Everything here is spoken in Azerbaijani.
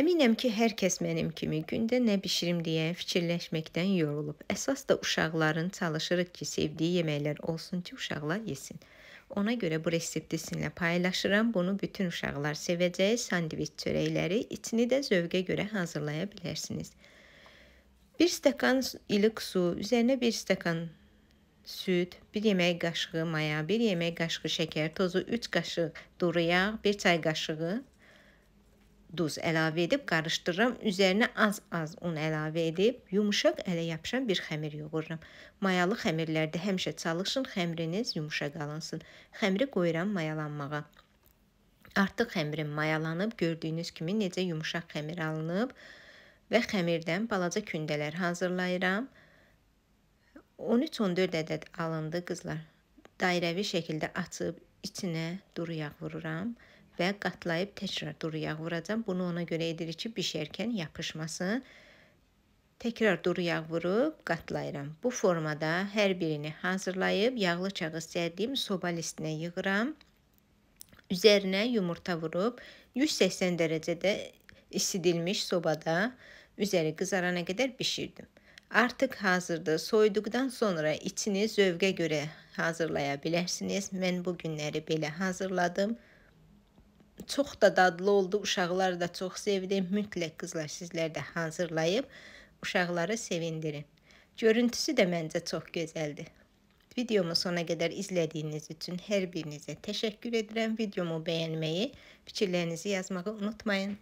Əminəm ki, hər kəs mənim kimi gündə nə bişirim deyə fikirləşməkdən yorulub. Əsas da uşaqların çalışırıq ki, sevdiyi yeməklər olsun ki, uşaqlar yesin. Ona görə bu resepti sizinlə paylaşıram. Bunu bütün uşaqlar sevəcək. Sandviç çörəkləri içini də zövqə görə hazırlaya bilərsiniz. 1 stəkan ilıq su, üzərinə 1 stəkan süd, 1 yemək qaşığı maya, 1 yemək qaşığı şəkər tozu, 3 qaşıq duru yağ, 1 çay qaşığı duz əlavə edib qarışdırıram. Üzərinə az-az un əlavə edib yumşaq ələ yapışan bir xəmir yoğururam. Mayalı xəmirlərdə həmişə çalışın, xəmiriniz yumşaq qalınsın. Xəmiri qoyuram mayalanmağa. Artıq xəmirim mayalanıb, gördüyünüz kimi necə yumşaq xəmir alınıb və xəmirdən balaca kündələr hazırlayıram. 13-14 ədəd alındı qızlar. Dairəvi şəkildə açıb içinə duru yağ vururam və qatlayıb təkrar duru yağı vuracam. Bunu ona görə edirik ki, bişərkən yapışmasın. Təkrar duru yağ vurub qatlayıram. Bu formada hər birini hazırlayıb yağlı kağız sərdiyim soba listinə yığıram. Üzərinə yumurta vurub 180 dərəcədə isidilmiş sobada üzəri qızarana qədər bişirdim. Artıq hazırdır. Soyduqdan sonra içini zövqə görə hazırlaya bilərsiniz. Mən bu günləri belə hazırladım. Çox da dadlı oldu. Uşaqlar da çox sevdi. Mütləq qızlar sizlər də hazırlayıb uşaqları sevindirin. Görüntüsü də məncə çox gözəldir. Videomu sona qədər izlədiyiniz üçün hər birinizə təşəkkür edirəm. Videomu bəyənməyi, fikirlərinizi yazmağı unutmayın.